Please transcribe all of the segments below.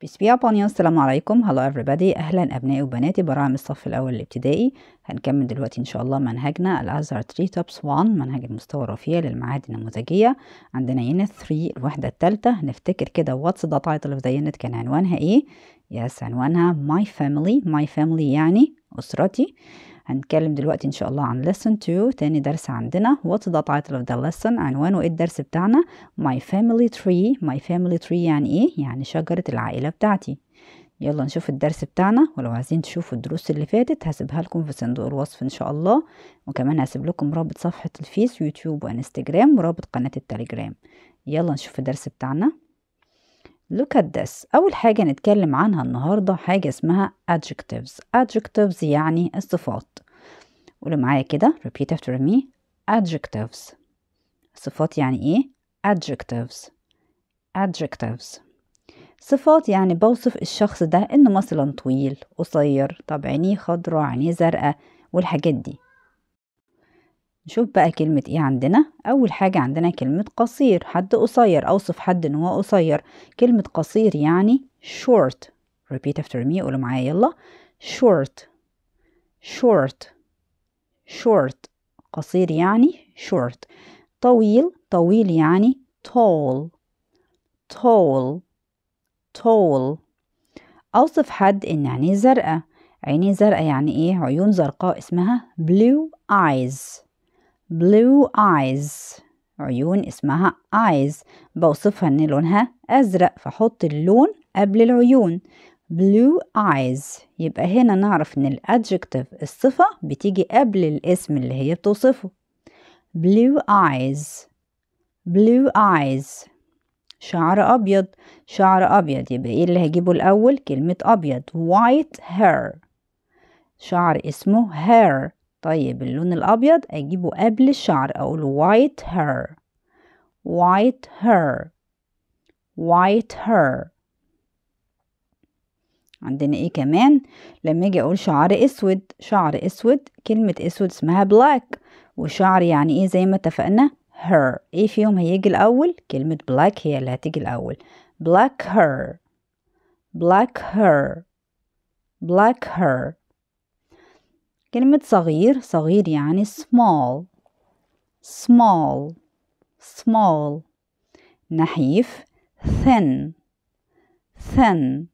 بيس بي السلام عليكم هلا everybody اهلا ابنائي وبناتي براعم الصف الاول الابتدائي هنكمل دلوقتي ان شاء الله منهجنا الازهر 3 توبس 1 منهج المستوى الرفيع للمعاهد النموذجيه عندنا هنا 3 الوحده الثالثه هنفتكر كده واتس ذا تايتل اوف ذا يونت كان عنوانها ايه يس عنوانها ماي فاميلي ماي فاميلي يعني اسرتي هنتكلم دلوقتي ان شاء الله عن lesson 2 تاني درس عندنا what's the title of the lesson عنوانه ايه الدرس بتاعنا my family tree my family tree يعني ايه يعني شجرة العائلة بتاعتي يلا نشوف الدرس بتاعنا ولو عايزين تشوفوا الدروس اللي فاتت هسيبها لكم في صندوق الوصف ان شاء الله وكمان هسيب لكم رابط صفحة الفيس يوتيوب وانستجرام ورابط قناة التليجرام يلا نشوف الدرس بتاعنا look at this أول حاجة نتكلم عنها النهاردة حاجة اسمها adjectives adjectives يعني الصفات قولوا معايا كده repeat after me adjectives صفات يعني ايه adjectives adjectives صفات يعني بوصف الشخص ده انه مثلا طويل قصير طب عينيه خضرا عينيه زرقاء والحاجات دي نشوف بقى كلمة ايه عندنا اول حاجة عندنا كلمة قصير حد قصير اوصف حد ان هو قصير كلمة قصير يعني short repeat after me قولوا معايا يلا short short short قصير يعني short طويل طويل يعني tall tall tall أوصف حد إن عينيه زرقاء عينيه زرقاء يعني إيه عيون زرقاء اسمها blue eyes blue eyes عيون اسمها eyes بوصفها ان لونها ازرق فحط اللون قبل العيون blue eyes يبقى هنا نعرف ان الادجكتيف الصفة بتيجي قبل الاسم اللي هي بتوصفه blue eyes blue eyes شعر ابيض شعر ابيض يبقى ايه اللي هجيبه الاول كلمة ابيض white hair شعر اسمه hair طيب اللون الأبيض أجيبه قبل الشعر أقول white hair white hair white hair عندنا ايه كمان لما اجي اقول شعر اسود شعر اسود كلمة اسود اسمها black وشعر يعني ايه زي ما اتفقنا her ايه فيهم هيجي الاول كلمة black هي اللي هتيجي الاول black hair black hair black hair كلمة صغير صغير يعني small small small نحيف thin thin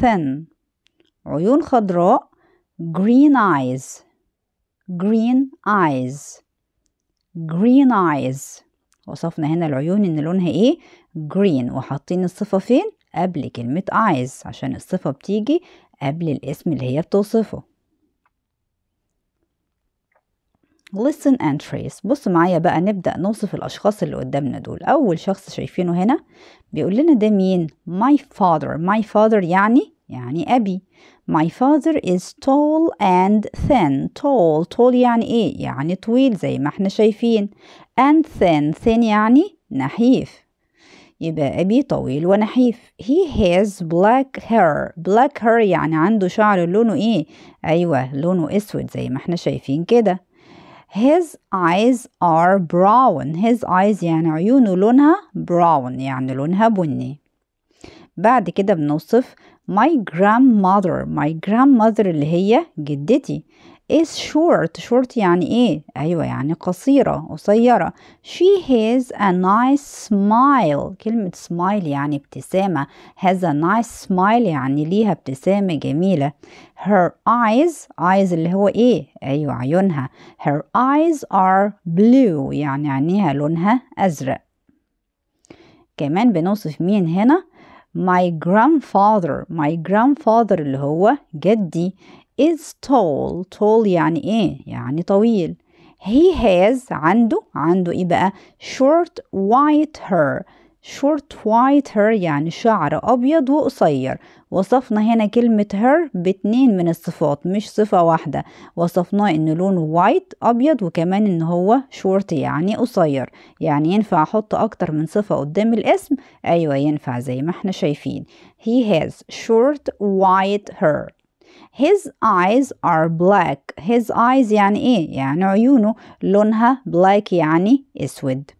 thin عيون خضراء green eyes green eyes green eyes وصفنا هنا العيون ان لونها ايه green وحاطين الصفة فين قبل كلمة eyes عشان الصفة بتيجي قبل الاسم اللي هي بتوصفه listen and trace بص معايا بقى نبدأ نوصف الأشخاص اللي قدامنا دول أول شخص شايفينه هنا بيقول لنا ده مين my father my father يعني يعني أبي my father is tall and thin tall tall يعني إيه يعني طويل زي ما احنا شايفين and thin thin يعني نحيف يبقى أبي طويل ونحيف he has black hair black hair يعني عنده شعر لونه إيه أيوة لونه أسود زي ما احنا شايفين كده His eyes are brown His eyes يعني عيونه لونها brown يعني لونها بني بعد كده بنوصف my grandmother my grandmother اللي هي جدتي is short short يعني ايه ايوه يعني قصيرة قصيرة she has a nice smile كلمة smile يعني ابتسامة has a nice smile يعني ليها ابتسامة جميلة her eyes eyes اللي هو ايه ايوه عيونها her eyes are blue يعني عينيها لونها ازرق كمان بنوصف مين هنا my grandfather my grandfather اللي هو جدي is tall tall يعني ايه يعني طويل he has عنده عنده ايه بقى short white hair short white hair يعني شعر أبيض وقصير وصفنا هنا كلمة her باتنين من الصفات مش صفة واحدة وصفناه إن لونه white أبيض وكمان إن هو short يعني قصير يعني ينفع أحط أكتر من صفة قدام الاسم أيوة ينفع زي ما احنا شايفين he has short white hair his eyes are black his eyes يعني ايه يعني عيونه لونها black يعني اسود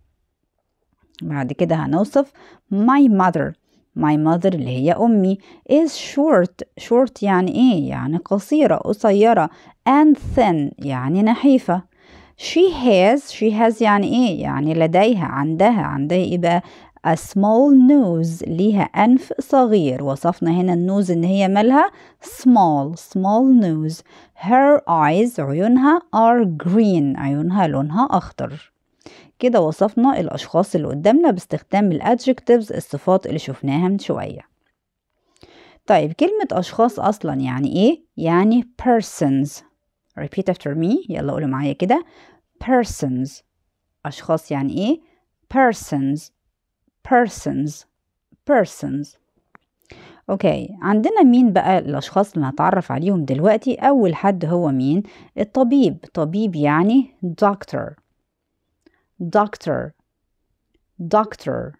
بعد كده هنوصف my mother my mother اللي هي أمي is short short يعني إيه يعني قصيرة قصيرة and thin يعني نحيفة she has she has يعني إيه يعني لديها عندها عندها إيه بقى a small nose ليها أنف صغير وصفنا هنا النوز إن هي مالها small small nose her eyes عيونها are green عيونها لونها أخضر كده وصفنا الأشخاص اللي قدامنا باستخدام الادجكتيفز الصفات اللي شفناها من شوية طيب كلمة أشخاص أصلا يعني إيه؟ يعني persons repeat after me يلا قولوا معايا كده persons أشخاص يعني إيه؟ persons persons persons اوكي عندنا مين بقى الاشخاص اللي هنتعرف عليهم دلوقتي اول حد هو مين الطبيب طبيب يعني doctor doctor doctor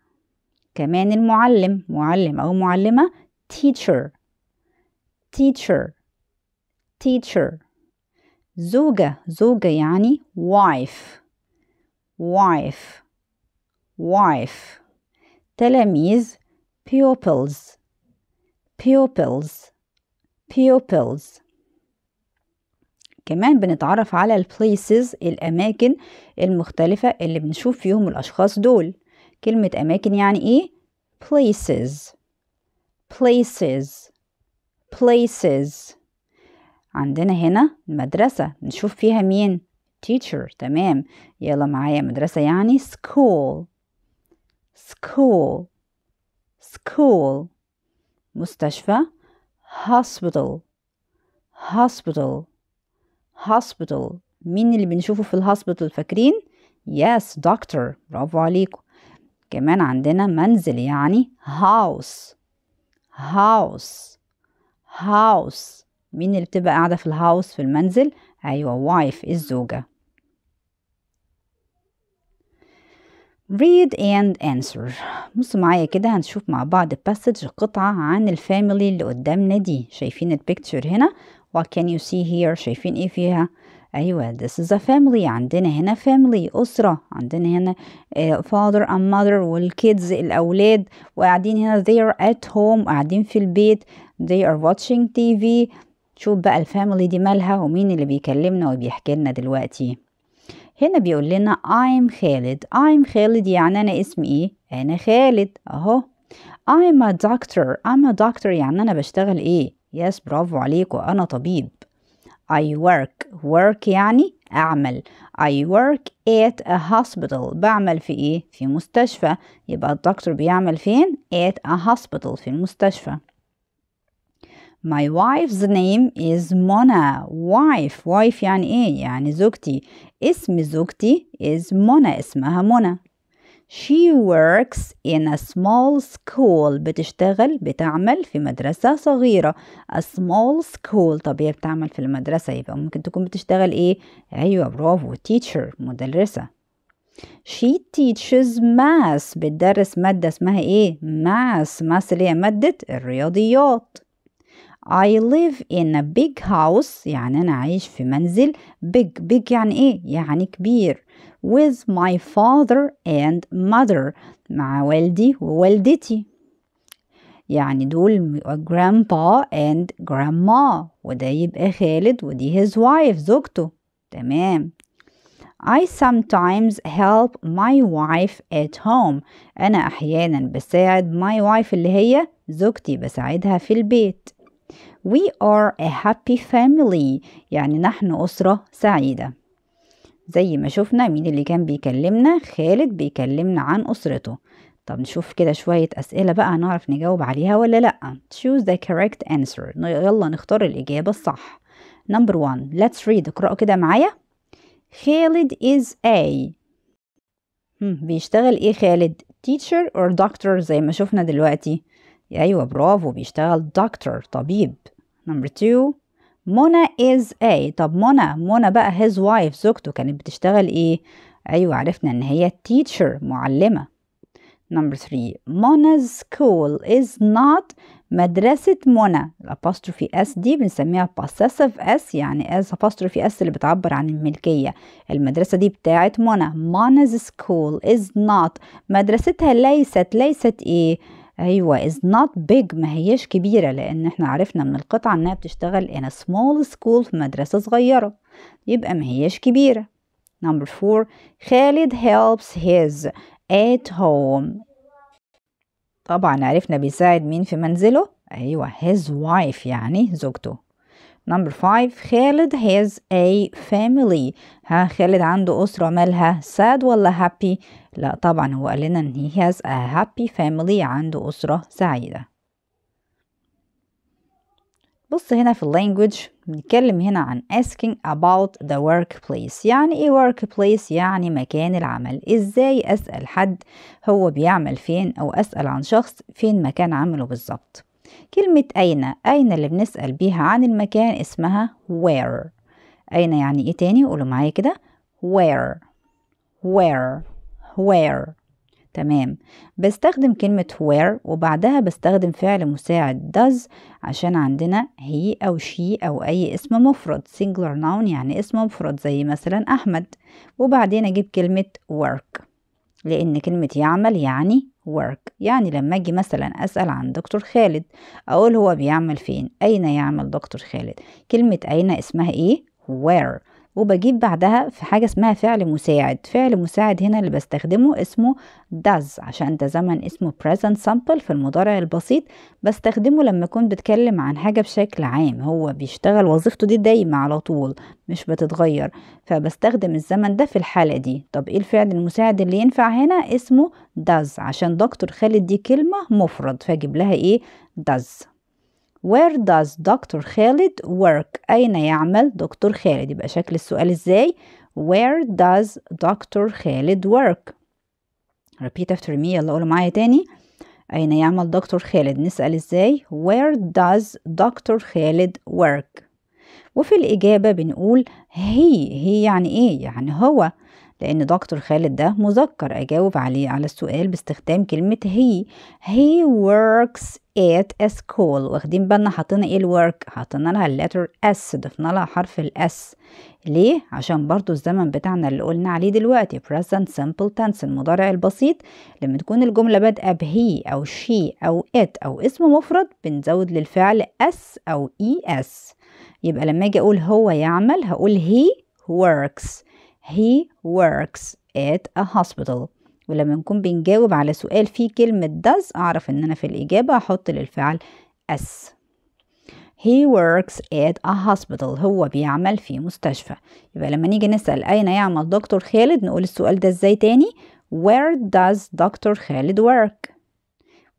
كمان المعلم معلم او معلمة teacher teacher teacher زوجة زوجة يعني wife wife wife تلاميذ pupils pupils pupils كمان بنتعرف على places الأماكن المختلفة اللي بنشوف فيهم الأشخاص دول كلمة أماكن يعني إيه؟ places places places عندنا هنا مدرسة نشوف فيها مين؟ teacher تمام يلا معايا مدرسة يعني school school school مستشفى hospital hospital hospital مين اللي بنشوفه في الهوسبيتال فاكرين yes doctor برافو عليكم كمان عندنا منزل يعني house house house مين اللي بتبقى قاعدة في الهاوس في المنزل أيوة وايف الزوجة read and answer بصوا معايا كده هنشوف مع بعض passage قطعة عن الفاميلي اللي قدامنا دي شايفين البيكتشر هنا what can you see here شايفين ايه فيها ايوه this is a family عندنا هنا family اسرة عندنا هنا آه، father and mother والkids الاولاد وقاعدين هنا they are at home قاعدين في البيت they are watching TV شوف بقى الفاميلي دي مالها ومين اللي بيكلمنا وبيحكي لنا دلوقتي هنا بيقول لنا I'm خالد I'm خالد يعني أنا اسمي إيه؟ أنا خالد أهو I'm a doctor I'm a doctor يعني أنا بشتغل إيه؟ يس برافو عليك وأنا طبيب I work work يعني أعمل I work at a hospital بعمل في إيه؟ في مستشفى يبقى الدكتور بيعمل فين؟ at a hospital في المستشفى My wife's name is Mona. Wife. wife يعني ايه؟ يعني زوجتي. اسم زوجتي is Mona. اسمها منى. She works in a small school. بتشتغل بتعمل في مدرسة صغيرة. A small school. طب هي بتعمل في المدرسة يبقى ممكن تكون بتشتغل ايه؟ ايوه برافو. teacher. مدرسة. She teaches math. بتدرس مادة اسمها ايه؟ math. math اللي هي مادة الرياضيات. I live in a big house يعني أنا عايش في منزل big big يعني إيه؟ يعني كبير with my father and mother مع والدي ووالدتي يعني دول grandpa and grandma وده يبقى خالد ودي his wife زوجته تمام I sometimes help my wife at home أنا أحيانا بساعد my wife اللي هي زوجتي بساعدها في البيت We are a happy family يعني نحن أسرة سعيدة زي ما شفنا مين اللي كان بيكلمنا خالد بيكلمنا عن أسرته طب نشوف كده شوية أسئلة بقى هنعرف نجاوب عليها ولا لأ choose the correct answer يلا نختار الإجابة الصح number one let's read اقرأوا كده معايا خالد is a بيشتغل ايه خالد teacher or doctor زي ما شفنا دلوقتي أيوة برافو بيشتغل دكتور طبيب نمبر 2 منى از اي طب منى منى بقى his wife زوجته كانت بتشتغل ايه ايوه عرفنا ان هي teacher معلمة نمبر 3 منى's school is not مدرسة منى الابوستروفي اس دي بنسميها possessive اس يعني اس أبوستروفي اس اللي بتعبر عن الملكية المدرسة دي بتاعت منى منى's school is not مدرستها ليست ليست ايه ايوه is not big ما هيش كبيره لان احنا عرفنا من القطعه انها بتشتغل in a small school في مدرسه صغيره يبقى ما هيش كبيره number four خالد helps his at home طبعا عرفنا بيساعد مين في منزله ايوه his wife يعني زوجته Number 5 خالد has a family ها خالد عنده أسرة مالها sad ولا happy لا طبعا هو قال لنا ان he has a happy family عنده أسرة سعيدة بص هنا في language بنتكلم هنا عن asking about the workplace يعني ايه workplace يعني مكان العمل ازاي اسأل حد هو بيعمل فين او اسأل عن شخص فين مكان عمله بالظبط كلمة أين أين اللي بنسأل بيها عن المكان اسمها where أين يعني إيه تاني قولوا معايا كده where where where تمام بستخدم كلمة where وبعدها بستخدم فعل مساعد does عشان عندنا هي أو she أو أي اسم مفرد singular noun يعني اسم مفرد زي مثلا أحمد وبعدين أجيب كلمة work لأن كلمة يعمل يعني work يعني لما أجي مثلا أسأل عن دكتور خالد أقول هو بيعمل فين أين يعمل دكتور خالد كلمة أين اسمها إيه where وبجيب بعدها في حاجة اسمها فعل مساعد فعل مساعد هنا اللي بستخدمه اسمه does عشان ده زمن اسمه present sample في المضارع البسيط بستخدمه لما أكون بتكلم عن حاجة بشكل عام هو بيشتغل وظيفته دي دايما على طول مش بتتغير فبستخدم الزمن ده في الحالة دي طب ايه الفعل المساعد اللي ينفع هنا اسمه does عشان دكتور خالد دي كلمة مفرد فاجيب لها ايه does Where does Dr. Khalid work أين يعمل دكتور خالد يبقى شكل السؤال إزاي Where does Dr. Khalid work repeat after me يلا قولوا معايا تاني أين يعمل دكتور خالد نسأل إزاي Where does Dr. Khalid work وفي الإجابة بنقول هي هي يعني إيه يعني هو لأن دكتور خالد ده مذكر أجاوب عليه على السؤال باستخدام كلمة هي he works at a school واخدين بالنا حطينا ايه الورك حطينا لها اللتر s ضفنا لها حرف الاس ليه عشان برضو الزمن بتاعنا اللي قلنا عليه دلوقتي present simple tense المضارع البسيط لما تكون الجملة بادئة بهي أو she أو it أو اسم مفرد بنزود للفعل s أو es يبقى لما اجي اقول هو يعمل هقول he works he works at a hospital ولما نكون بنجاوب على سؤال فيه كلمة does أعرف إن أنا في الإجابة أحط للفعل s He works at a hospital هو بيعمل في مستشفى يبقى لما نيجي نسأل أين يعمل دكتور خالد نقول السؤال ده إزاي تاني Where does دكتور خالد work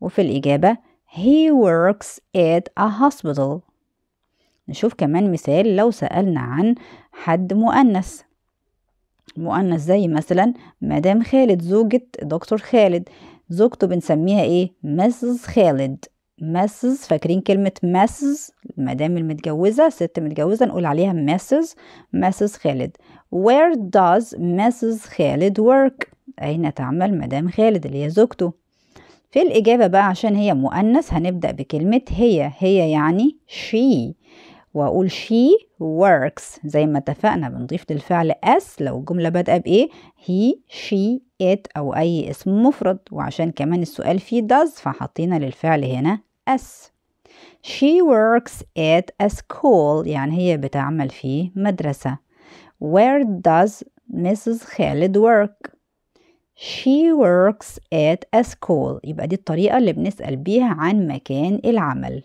وفي الإجابة He works at a hospital نشوف كمان مثال لو سألنا عن حد مؤنث مؤنث زي مثلا مدام خالد زوجة دكتور خالد زوجته بنسميها ايه مسز خالد مسز فاكرين كلمة مسز مدام المتجوزة ست متجوزة نقول عليها مسز مسز خالد where does مسز خالد work أين تعمل مدام خالد اللي هي زوجته في الإجابة بقى عشان هي مؤنث هنبدأ بكلمة هي هي يعني she وأقول she works زي ما اتفقنا بنضيف للفعل اس لو الجملة بادئة بإيه he she it أو أي اسم مفرد وعشان كمان السؤال فيه does فحطينا للفعل هنا اس she works at a school يعني هي بتعمل في مدرسة where does Mrs. خالد work she works at a school يبقى دي الطريقة اللي بنسأل بيها عن مكان العمل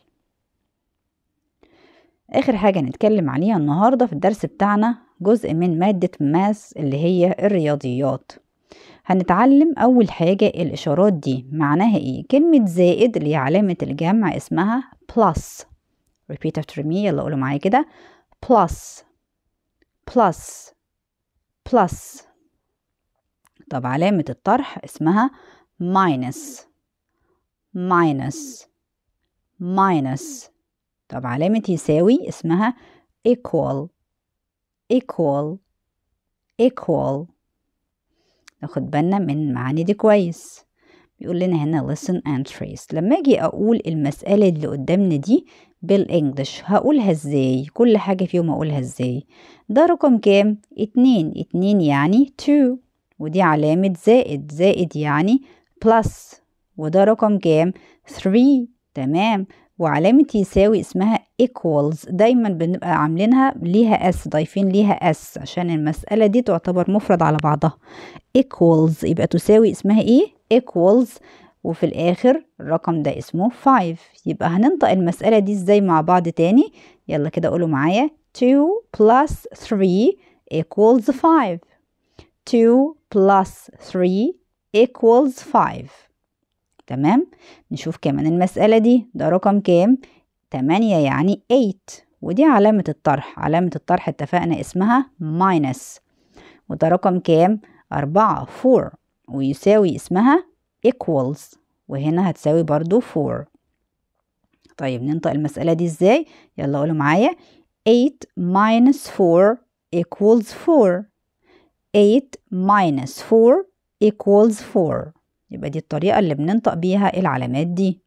اخر حاجة هنتكلم عليها النهاردة في الدرس بتاعنا جزء من مادة ماس اللي هي الرياضيات هنتعلم اول حاجة الاشارات دي معناها ايه كلمة زائد اللي هي علامة الجمع اسمها plus repeat after me يلا قولوا معايا كده plus plus plus طب علامة الطرح اسمها minus minus minus طب علامة يساوي اسمها equal equal equal ناخد بالنا من معاني دي كويس بيقول لنا هنا listen and trace لما اجي اقول المسألة اللي قدامنا دي بالانجلش هقولها ازاي كل حاجة فيهم هقولها ازاي ده رقم كام اتنين اتنين يعني two ودي علامة زائد زائد يعني plus وده رقم كام three تمام وعلامة يساوي اسمها equals دايما بنبقى عاملينها ليها اس ضايفين ليها اس عشان المسألة دي تعتبر مفرد على بعضها equals يبقى تساوي اسمها ايه equals وفي الاخر الرقم ده اسمه 5 يبقى هننطق المسألة دي ازاي مع بعض تاني يلا كده قولوا معايا 2 plus 3 equals 5 2 plus 3 equals 5 تمام نشوف كمان المسألة دي ده رقم كام تمانية يعني 8 ودي علامة الطرح علامة الطرح اتفقنا اسمها minus وده رقم كام أربعة 4 ويساوي اسمها equals وهنا هتساوي برضو 4 طيب ننطق المسألة دي ازاي يلا قولوا معايا 8 minus 4 equals 4 8 minus 4 equals 4 يبقى دي الطريقة اللي بننطق بيها العلامات دي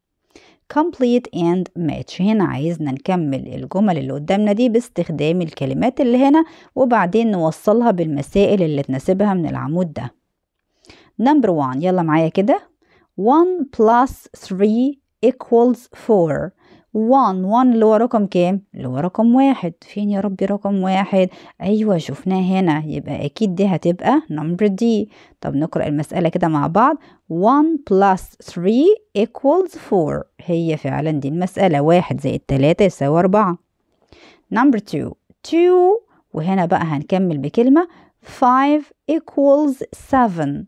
complete and match هنا عايزنا نكمل الجمل اللي قدامنا دي باستخدام الكلمات اللي هنا وبعدين نوصلها بالمسائل اللي تناسبها من العمود ده number one يلا معايا كده one plus three equals four 1 1 اللي هو رقم كام اللي هو رقم واحد فين يا ربي رقم واحد ايوه شفناه هنا يبقى اكيد دي هتبقى نمبر دي طب نقرأ المسألة كده مع بعض 1 plus 3 equals 4 هي فعلا دي المسألة 1 زائد 3 يساوي 4 نمبر 2 2 وهنا بقى هنكمل بكلمة 5 equals 7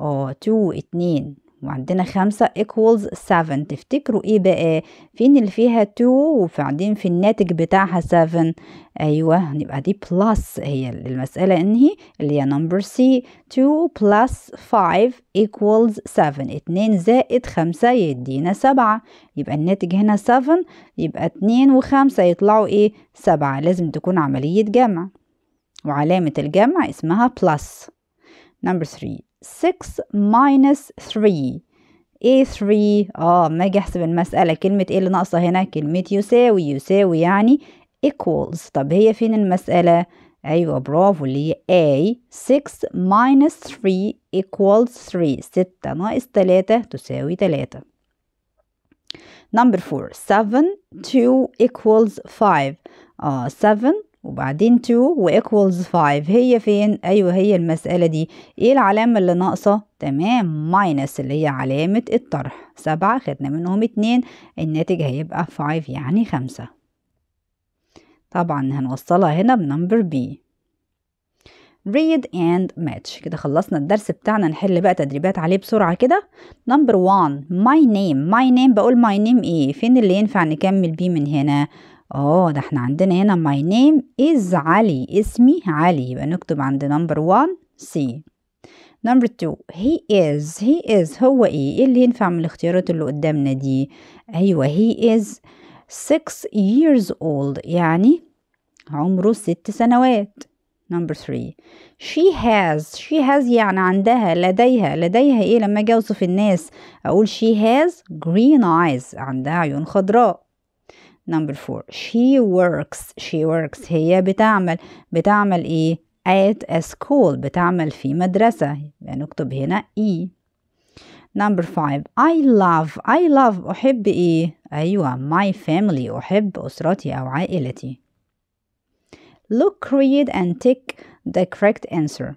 اه 2 2 وعندنا خمسة equals seven تفتكروا ايه بقى فين اللي فيها تو وبعدين في الناتج بتاعها seven أيوة نبقى دي بلس هي المسألة انهي اللي هي نمبر سي تو بلس five equals seven اتنين زائد خمسة يدينا سبعة يبقى الناتج هنا seven يبقى اتنين وخمسة يطلعوا ايه سبعة لازم تكون عملية جمع وعلامة الجمع اسمها بلس نمبر ثري 6 minus 3 a 3 اه ما اجي احسب المسألة كلمة ايه اللي ناقصة هنا كلمة يساوي يساوي يعني equals طب هي فين المسألة ايوه برافو اللي هي a 6 minus 3 equals 3 6 ناقص 3 تساوي 3 number 4 7 2 equals 5 اه 7 وبعدين 2 equals 5 هي فين؟ أيوة هي المسألة دي إيه العلامة اللي ناقصة؟ تمام ماينس اللي هي علامة الطرح سبعة خدنا منهم اتنين الناتج هيبقى 5 يعني خمسة طبعا هنوصلها هنا بنمبر بي read and match كده خلصنا الدرس بتاعنا نحل بقى تدريبات عليه بسرعة كده نمبر 1 my name my name بقول my name ايه فين اللي ينفع نكمل بيه من هنا اه ده احنا عندنا هنا my name is علي اسمي علي يبقى نكتب عند number one C number two he is he is هو ايه ايه اللي ينفع من الاختيارات اللي قدامنا دي ايوه he is six years old يعني عمره ست سنوات number three she has she has يعني عندها لديها لديها ايه لما اجي اوصف الناس اقول she has green eyes عندها عيون خضراء number four she works she works هي بتعمل بتعمل إيه at a school بتعمل في مدرسة يعني نكتب هنا E number five I love I love أحب إيه أيوة my family أحب أسرتي أو عائلتي look read and tick the correct answer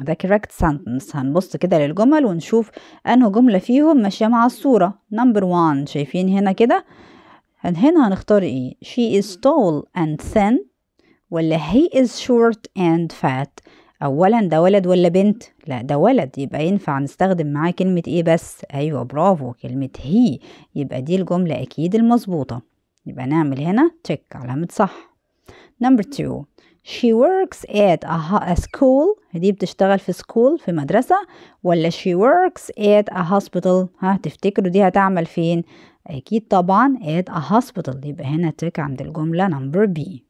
the correct sentence هنبص كده للجمل ونشوف أنه جملة فيهم ماشية مع الصورة number one شايفين هنا كده هنا هنختار ايه she is tall and thin ولا he is short and fat اولا ده ولد ولا بنت لا ده ولد يبقى ينفع نستخدم معاه كلمة ايه بس ايوه برافو كلمة هي يبقى دي الجملة اكيد المظبوطة يبقى نعمل هنا تشيك علامة صح نمبر تو she works at a, school دي بتشتغل في سكول في مدرسة ولا she works at a hospital ها تفتكروا دي هتعمل فين أكيد طبعا at a hospital يبقى هنا تك عند الجملة number B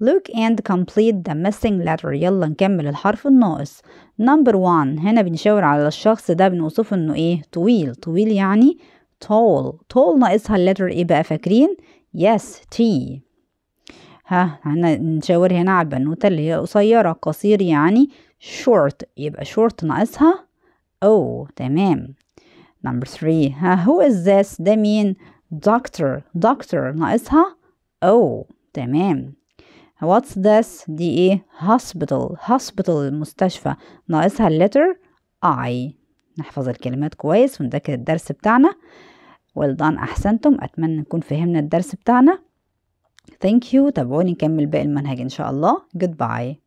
look and complete the missing letter يلا نكمل الحرف الناقص number one هنا بنشاور على الشخص ده بنوصفه انه ايه طويل طويل يعني tall tall ناقصها اللتر ايه بقى فاكرين yes T ها هنا نشاور هنا على البنوتة اللي هي قصيرة قصير يعني short يبقى short ناقصها O تمام number three ها who is this ده مين doctor doctor ناقصها o تمام what's this دي ايه e. hospital hospital المستشفى ناقصها letter I نحفظ الكلمات كويس ونذاكر الدرس بتاعنا well done أحسنتم أتمنى نكون فهمنا الدرس بتاعنا thank you تابعوني نكمل باقي المنهج إن شاء الله goodbye